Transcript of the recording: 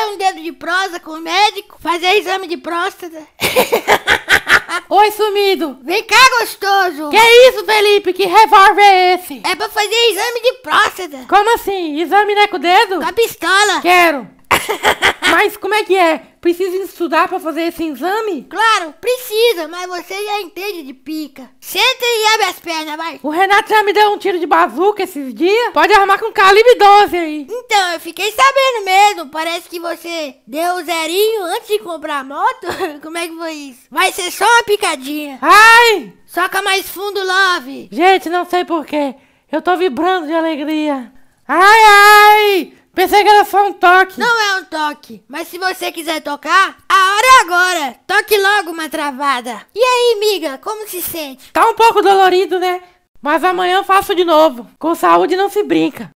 Meter é um dedo de prosa com o médico, fazer exame de próstata. Oi, sumido! Vem cá, gostoso! Que é isso, Felipe? Que revólver é esse? É pra fazer exame de próstata. Como assim? Exame né com o dedo? Com a pistola. Quero. Mas como é que é? Precisa estudar para fazer esse exame? Claro, precisa, mas você já entende de pica. Senta e abre as pernas, vai. O Renato já me deu um tiro de bazuca esses dias. Pode armar com calibre 12 aí. Então, eu fiquei sabendo mesmo. Parece que você deu o zerinho antes de comprar a moto. Como é que foi isso? Vai ser só uma picadinha. Ai! Soca mais fundo, Love. Gente, não sei porquê. Eu tô vibrando de alegria. Ai, ai! Pensei que era só um toque. Não é um toque, mas se você quiser tocar, a hora é agora. Toque logo uma travada. E aí, miga, como se sente? Tá um pouco dolorido, né? Mas amanhã eu faço de novo. Com saúde não se brinca.